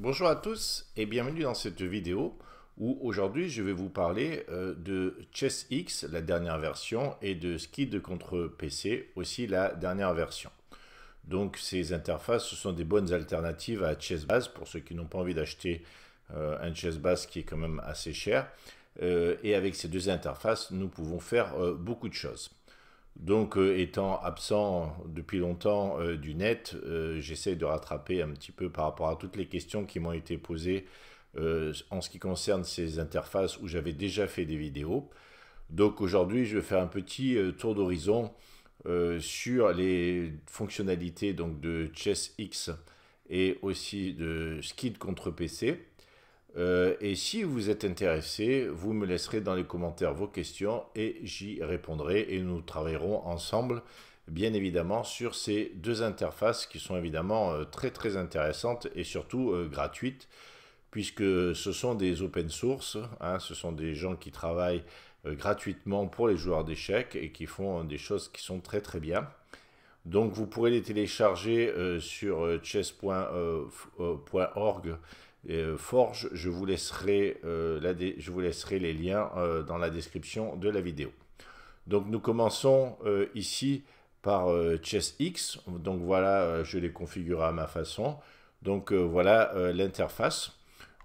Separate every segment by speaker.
Speaker 1: Bonjour à tous et bienvenue dans cette vidéo où aujourd'hui je vais vous parler euh, de Chess X, la dernière version, et de Skid contre PC, aussi la dernière version. Donc ces interfaces, ce sont des bonnes alternatives à ChessBase pour ceux qui n'ont pas envie d'acheter euh, un ChessBase qui est quand même assez cher. Euh, et avec ces deux interfaces, nous pouvons faire beaucoup de choses. Donc, euh, étant absent euh, depuis longtemps euh, du net, j'essaie de rattraper un petit peu par rapport à toutes les questions qui m'ont été posées en ce qui concerne ces interfaces où j'avais déjà fait des vidéos. Donc, aujourd'hui, je vais faire un petit tour d'horizon sur les fonctionnalités donc, de Chess X et aussi de Skid contre PC. Euh, et si vous êtes intéressé, vous me laisserez dans les commentaires vos questions et j'y répondrai et nous travaillerons ensemble bien évidemment sur ces deux interfaces qui sont évidemment euh, très très intéressantes et surtout euh, gratuites puisque ce sont des open source, hein. ce sont des gens qui travaillent gratuitement pour les joueurs d'échecs et qui font des choses qui sont très très bien. Donc vous pourrez les télécharger sur chess.org euh, Forge, je vous laisserai, euh, je vous laisserai les liens euh, dans la description de la vidéo. Donc nous commençons ici par X. Donc voilà, je les configuré à ma façon. Donc voilà l'interface.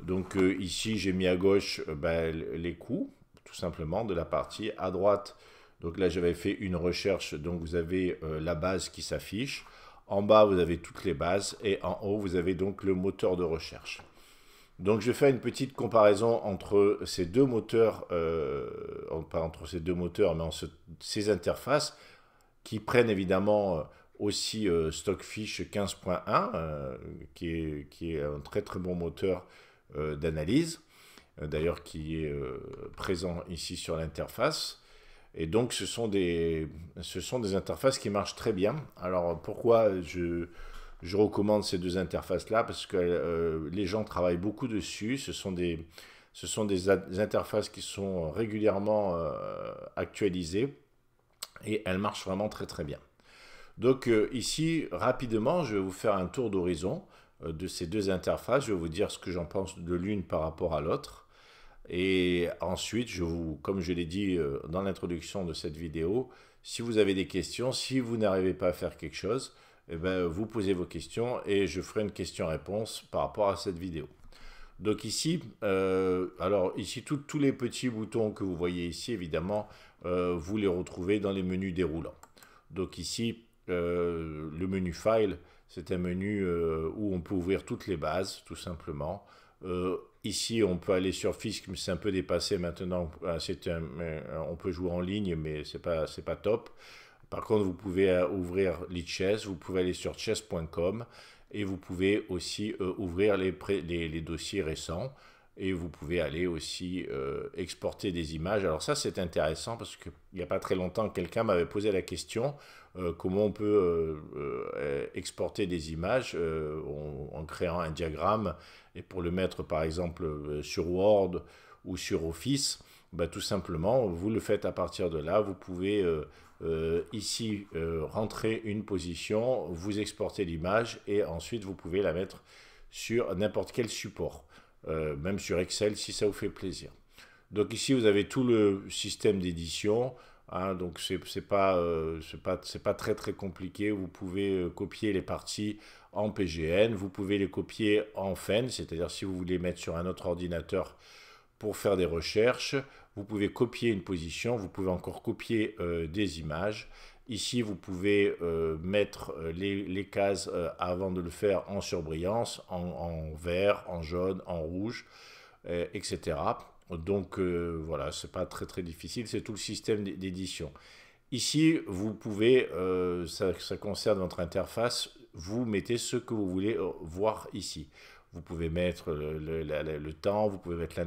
Speaker 1: Donc ici, j'ai mis à gauche ben, les coups, tout simplement, de la partie. À droite, donc là, j'avais fait une recherche. Donc vous avez la base qui s'affiche. En bas, vous avez toutes les bases. Et en haut, vous avez donc le moteur de recherche. Donc je fais une petite comparaison entre ces deux moteurs, euh, pas entre ces deux moteurs, mais ces interfaces qui prennent évidemment euh, aussi euh, Stockfish 15.1, qui, est, un très très bon moteur d'analyse, d'ailleurs qui est présent ici sur l'interface. Et donc ce sont, ce sont des interfaces qui marchent très bien. Alors pourquoi je je recommande ces deux interfaces-là parce que euh, les gens travaillent beaucoup dessus. Ce sont des, interfaces qui sont régulièrement euh, actualisées et elles marchent vraiment très très bien. Donc euh, ici, rapidement, je vais vous faire un tour d'horizon de ces deux interfaces. Je vais vous dire ce que j'en pense de l'une par rapport à l'autre. Et ensuite, je vous, comme je l'ai dit dans l'introduction de cette vidéo, si vous avez des questions, si vous n'arrivez pas à faire quelque chose, eh ben, vous posez vos questions et je ferai une question-réponse par rapport à cette vidéo. Donc ici, euh, alors ici, tous les petits boutons que vous voyez ici, évidemment, euh, vous les retrouvez dans les menus déroulants. Donc ici, euh, le menu File, c'est un menu où on peut ouvrir toutes les bases, tout simplement. ici, on peut aller sur Fisk, mais c'est un peu dépassé maintenant. Ah, on peut jouer en ligne, mais c'est pas, pas top. Par contre, vous pouvez euh, ouvrir l'e-chess, vous pouvez aller sur chess.com et vous pouvez aussi euh, ouvrir les, dossiers récents et vous pouvez aller aussi euh, exporter des images. Alors ça, c'est intéressant parce qu'il n'y a pas très longtemps, quelqu'un m'avait posé la question comment on peut exporter des images en, créant un diagramme et pour le mettre par exemple sur Word ou sur Office. Bah, tout simplement, vous le faites à partir de là. Vous pouvez euh, euh, ici euh, rentrer une position, vous exporter l'image et ensuite vous pouvez la mettre sur n'importe quel support, même sur Excel si ça vous fait plaisir. Donc ici, vous avez tout le système d'édition. Hein. donc c'est pas, pas, pas très très compliqué. Vous pouvez copier les parties en PGN, vous pouvez les copier en FEN, c'est-à-dire si vous voulez mettre sur un autre ordinateur pour faire des recherches, vous pouvez copier une position, vous pouvez encore copier euh, des images. Ici, vous pouvez euh, mettre euh, les, cases avant de le faire en surbrillance, en, vert, en jaune, en rouge, etc. Donc voilà, ce n'est pas très très difficile, c'est tout le système d'édition. Ici, vous pouvez, ça, ça concerne votre interface, vous mettez ce que vous voulez voir ici. Vous pouvez mettre le, temps, vous pouvez mettre la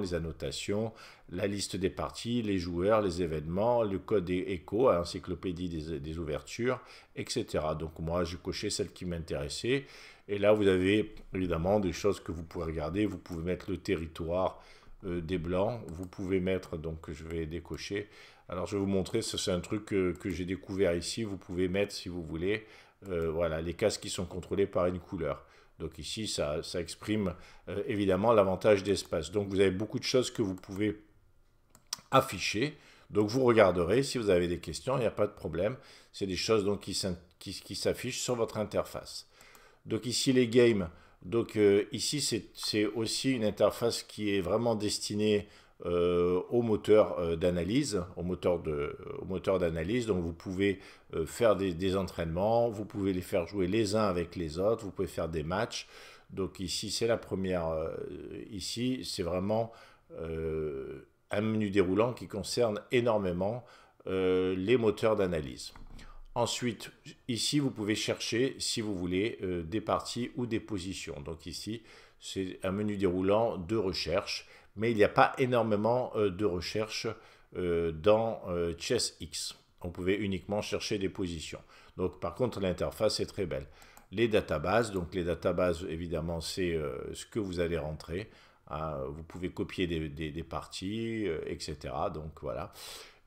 Speaker 1: les annotations, la liste des parties, les joueurs, les événements, le code écho, l'encyclopédie des, des ouvertures, etc. Donc moi, j'ai coché celle qui m'intéressait. Et là, vous avez évidemment des choses que vous pouvez regarder. Vous pouvez mettre le territoire euh, des blancs. Vous pouvez mettre, donc je vais décocher. Alors, je vais vous montrer, c'est un truc euh, que, j'ai découvert ici. Vous pouvez mettre, si vous voulez, euh, voilà, les cases qui sont contrôlées par une couleur. Donc ici, ça, exprime euh, évidemment l'avantage d'espace. Donc vous avez beaucoup de choses que vous pouvez afficher. Donc vous regarderez, si vous avez des questions, il n'y a pas de problème. C'est des choses donc, qui, s'affichent sur votre interface. Donc ici, les games. Donc euh, ici, c'est aussi une interface qui est vraiment destinée euh, au moteur euh, d'analyse, au moteur de, d'analyse. Donc vous pouvez euh, faire des, des, entraînements, vous pouvez les faire jouer les uns avec les autres, vous pouvez faire des matchs. Donc ici c'est la première, ici c'est vraiment un menu déroulant qui concerne énormément les moteurs d'analyse. Ensuite, ici, vous pouvez chercher, si vous voulez, des parties ou des positions. Donc ici, c'est un menu déroulant de recherche mais il n'y a pas énormément euh, de recherche euh, dans euh, ChessX. On pouvait uniquement chercher des positions. Donc par contre, l'interface est très belle. Les databases, donc les databases, évidemment, c'est ce que vous allez rentrer. Ah, vous pouvez copier des, parties, etc. Donc voilà.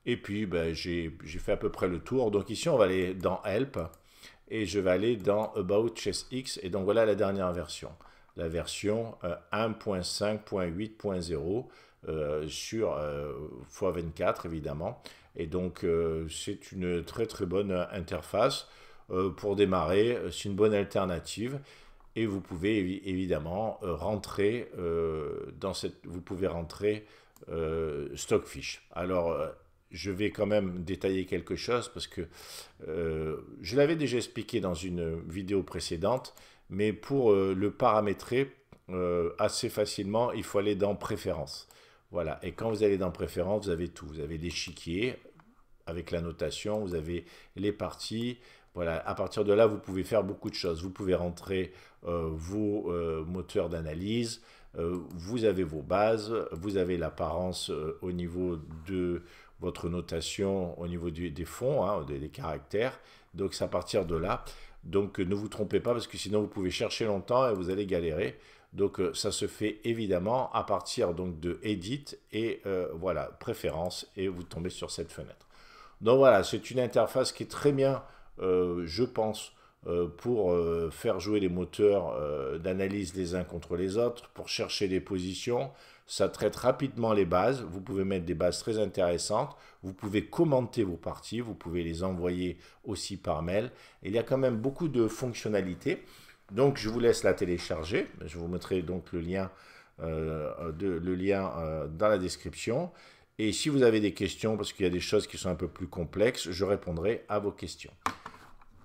Speaker 1: Et puis, ben, j'ai fait à peu près le tour. Donc ici, on va aller dans Help et je vais aller dans About ChessX. Et donc voilà la dernière version la version 1.5.8.0 euh, euh, sur x24 euh, évidemment. Et donc c'est une très très bonne interface pour démarrer, c'est une bonne alternative. Et vous pouvez évidemment rentrer dans cette, vous pouvez rentrer Stockfish. Alors je vais quand même détailler quelque chose parce que je l'avais déjà expliqué dans une vidéo précédente, mais pour euh, le paramétrer euh, assez facilement, il faut aller dans Préférences. Voilà, et quand vous allez dans Préférences, vous avez tout. Vous avez l'échiquier avec la notation, vous avez les parties, voilà, à partir de là, vous pouvez faire beaucoup de choses. Vous pouvez rentrer euh, vos moteurs d'analyse, vous avez vos bases, vous avez l'apparence au niveau de votre notation, au niveau des fonds, hein, des, des, caractères. Donc, c'est à partir de là. Donc euh, ne vous trompez pas parce que sinon vous pouvez chercher longtemps et vous allez galérer. Donc euh, ça se fait évidemment à partir donc de Edit et euh, voilà, préférence et vous tombez sur cette fenêtre. Donc voilà, c'est une interface qui est très bien, je pense, pour faire jouer les moteurs d'analyse les uns contre les autres, pour chercher des positions, ça traite rapidement les bases. Vous pouvez mettre des bases très intéressantes. Vous pouvez commenter vos parties. Vous pouvez les envoyer aussi par mail. Il y a quand même beaucoup de fonctionnalités. Donc, je vous laisse la télécharger. Je vous mettrai donc le lien, euh, le lien euh, dans la description. Et si vous avez des questions, parce qu'il y a des choses qui sont un peu plus complexes, je répondrai à vos questions.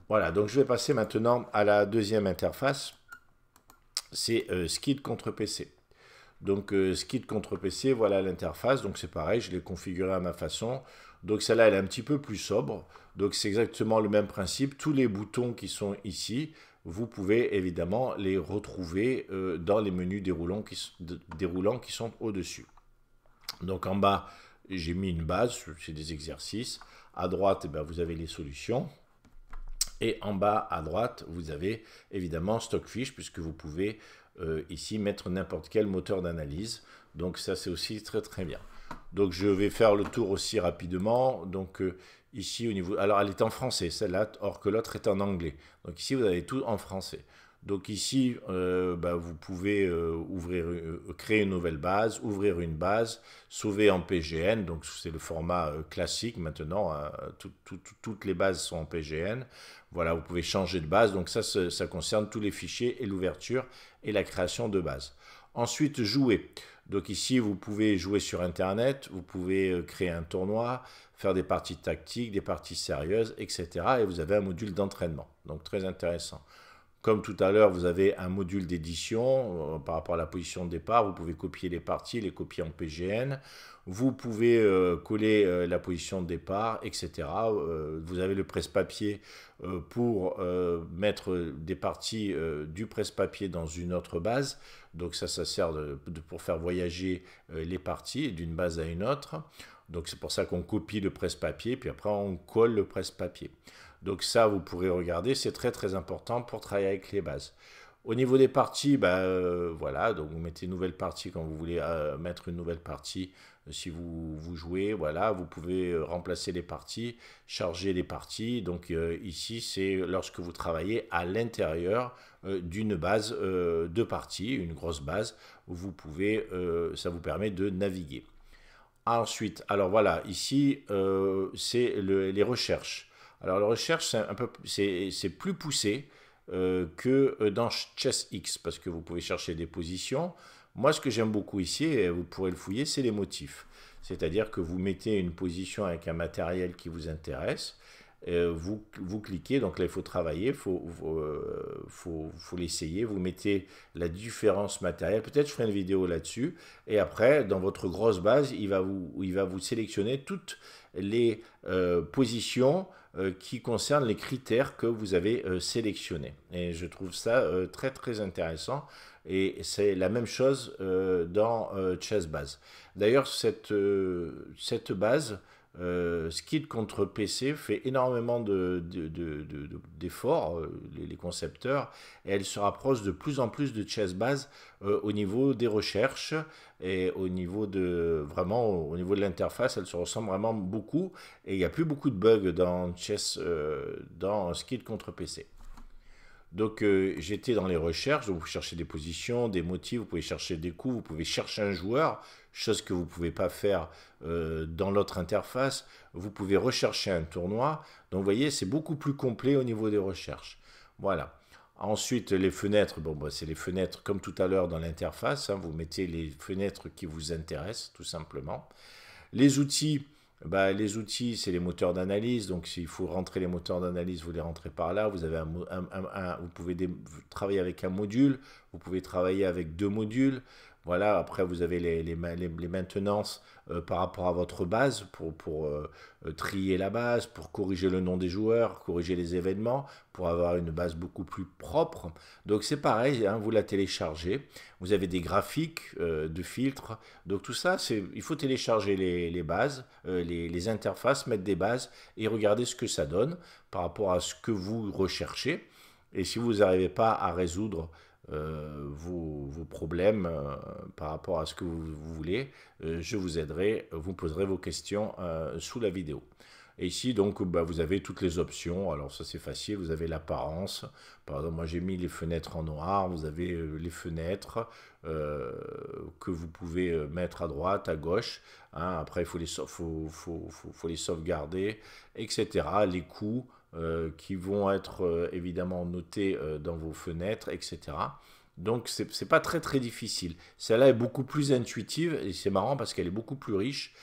Speaker 1: Voilà, donc je vais passer maintenant à la deuxième interface. C'est euh, Skid contre PC. Donc euh, Skid contre PC, voilà l'interface. Donc c'est pareil, je l'ai configuré à ma façon. Donc celle-là, elle est un petit peu plus sobre. Donc c'est exactement le même principe. Tous les boutons qui sont ici, vous pouvez évidemment les retrouver euh, dans les menus déroulants qui, sont au-dessus. Donc en bas, j'ai mis une base, c'est des exercices. À droite, eh ben, vous avez les solutions. Et en bas à droite, vous avez évidemment Stockfish, puisque vous pouvez euh, ici mettre n'importe quel moteur d'analyse. Donc ça c'est aussi très très bien. Donc je vais faire le tour aussi rapidement. Donc euh, ici au niveau, alors elle est en français celle-là, or que l'autre est en anglais. Donc ici vous avez tout en français. Donc ici, euh, bah, vous pouvez euh, euh, créer une nouvelle base, ouvrir une base, sauver en PGN, donc c'est le format classique maintenant, hein. toutes les bases sont en PGN. Voilà, vous pouvez changer de base, donc ça, ça concerne tous les fichiers et l'ouverture et la création de base. Ensuite, jouer. Donc ici, vous pouvez jouer sur Internet, vous pouvez créer un tournoi, faire des parties tactiques, des parties sérieuses, etc. Et vous avez un module d'entraînement, donc très intéressant. Comme tout à l'heure, vous avez un module d'édition euh, par rapport à la position de départ. Vous pouvez copier les parties, les copier en PGN. Vous pouvez euh, coller euh, la position de départ, etc. vous avez le presse-papier pour mettre des parties du presse-papier dans une autre base. Donc ça, ça sert pour faire voyager les parties d'une base à une autre. Donc c'est pour ça qu'on copie le presse-papier, puis après on colle le presse-papier. Donc ça, vous pourrez regarder, c'est très très important pour travailler avec les bases. Au niveau des parties, bah, euh, voilà, donc vous mettez une nouvelle partie quand vous voulez euh, mettre une nouvelle partie. Si vous, vous jouez, voilà, vous pouvez euh, remplacer les parties, charger les parties. Donc ici, c'est lorsque vous travaillez à l'intérieur d'une base de parties, une grosse base, vous pouvez, ça vous permet de naviguer. Ensuite, alors voilà, ici, c'est les recherches. Alors la recherche, c'est plus poussé euh, que euh, dans ChessX parce que vous pouvez chercher des positions. Moi, ce que j'aime beaucoup ici, et vous pourrez le fouiller, c'est les motifs. C'est-à-dire que vous mettez une position avec un matériel qui vous intéresse. Euh, vous, cliquez, donc là il faut travailler, il faut, faut, l'essayer, vous mettez la différence matérielle, peut-être je ferai une vidéo là-dessus, et après dans votre grosse base, il va vous, il va vous sélectionner toutes les positions euh, qui concerne les critères que vous avez euh, sélectionnés. Et je trouve ça euh, très très intéressant. Et c'est la même chose dans ChessBase. D'ailleurs, cette, cette base euh, Skid contre PC fait énormément d'efforts, euh, les, concepteurs, et elle se rapproche de plus en plus de ChessBase Base euh, au niveau des recherches et au niveau de vraiment au niveau de l'interface, elle se ressemble vraiment beaucoup et il n'y a plus beaucoup de bugs dans Chess dans Skid contre PC. Donc euh, j'étais dans les recherches, vous cherchez des positions, des motifs, vous pouvez chercher des coups, vous pouvez chercher un joueur, chose que vous ne pouvez pas faire euh, dans l'autre interface. Vous pouvez rechercher un tournoi. Donc vous voyez, c'est beaucoup plus complet au niveau des recherches. Voilà. Ensuite, les fenêtres, bon, bah, c'est les fenêtres comme tout à l'heure dans l'interface. Hein. vous mettez les fenêtres qui vous intéressent, tout simplement. Les outils, bah, les outils, c'est les moteurs d'analyse. Donc, s'il faut rentrer les moteurs d'analyse, vous les rentrez par là. Vous, avez un, vous pouvez travailler avec un module, vous pouvez travailler avec deux modules, voilà, après, vous avez les, maintenances euh, par rapport à votre base pour, euh, euh, trier la base, pour corriger le nom des joueurs, corriger les événements, pour avoir une base beaucoup plus propre. Donc, c'est pareil, hein, vous la téléchargez. Vous avez des graphiques de filtres. Donc, tout ça, il faut télécharger les, bases, les, interfaces, mettre des bases et regarder ce que ça donne par rapport à ce que vous recherchez. Et si vous n'arrivez pas à résoudre euh, vos, problèmes euh, par rapport à ce que vous, voulez. Euh, je vous aiderai, vous poserez vos questions sous la vidéo. Et ici, donc, bah, vous avez toutes les options. Alors, ça, c'est facile. Vous avez l'apparence. Par exemple, moi, j'ai mis les fenêtres en noir. Vous avez les fenêtres que vous pouvez mettre à droite, à gauche. Hein. Après, il faut les, faut, faut, les sauvegarder, etc. Les coûts. Euh, qui vont être euh, évidemment notés euh, dans vos fenêtres, etc. Donc c'est pas très très difficile. Celle-là est beaucoup plus intuitive et c'est marrant parce qu'elle est beaucoup plus riche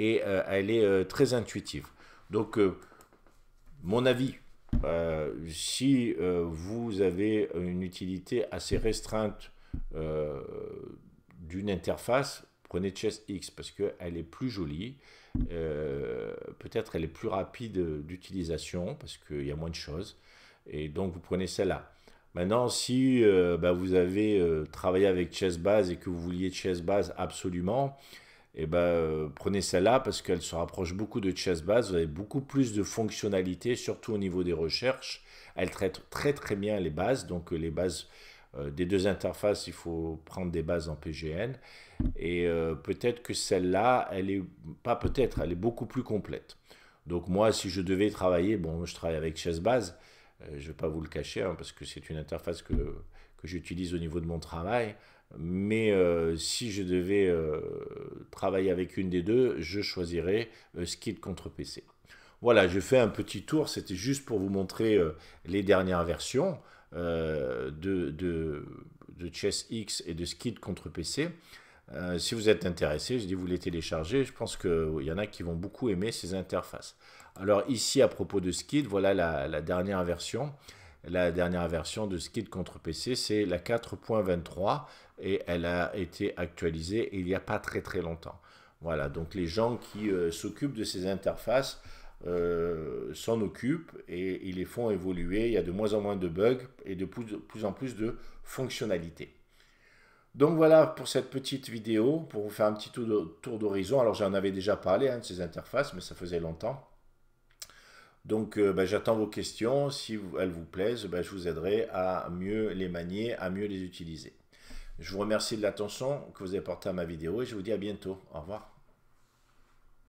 Speaker 1: et elle est très intuitive. Donc mon avis, si vous avez une utilité assez restreinte d'une interface, Prenez Chess X parce qu'elle est plus jolie. Euh, peut-être elle est plus rapide d'utilisation parce qu'il y a moins de choses. Et donc vous prenez celle-là. Maintenant, si euh, bah, vous avez euh, travaillé avec Base et que vous vouliez Base absolument, et eh ben, prenez celle-là parce qu'elle se rapproche beaucoup de ChessBase. Vous avez beaucoup plus de fonctionnalités, surtout au niveau des recherches. Elle traite très très bien les bases, donc les bases euh, des deux interfaces, il faut prendre des bases en PGN. Et euh, peut-être que celle-là, elle est, pas peut-être, elle est beaucoup plus complète. Donc moi, si je devais travailler, bon, je travaille avec ChessBase, euh, je ne vais pas vous le cacher, hein, parce que c'est une interface que, j'utilise au niveau de mon travail. Mais si je devais travailler avec une des deux, je choisirais Skid contre PC. Voilà, je fais un petit tour, c'était juste pour vous montrer les dernières versions. Euh, de, de, Chess X et de Skid contre PC. Euh, si vous êtes intéressé, je dis vous les téléchargez. Je pense qu'il euh, y en a qui vont beaucoup aimer ces interfaces. Alors ici, à propos de Skid, voilà la, dernière version. La dernière version de Skid contre PC, c'est la 4.23 et elle a été actualisée il n'y a pas très très longtemps. Voilà, donc les gens qui s'occupent de ces interfaces euh, s'en occupent et ils les font évoluer. Il y a de moins en moins de bugs et de plus, en plus de fonctionnalités. Donc voilà pour cette petite vidéo, pour vous faire un petit tour d'horizon. Alors j'en avais déjà parlé hein, de ces interfaces, mais ça faisait longtemps. Donc euh, bah, j'attends vos questions. Si elles vous plaisent, bah, je vous aiderai à mieux les manier, à mieux les utiliser. Je vous remercie de l'attention que vous avez portée à ma vidéo et je vous dis à bientôt. Au revoir.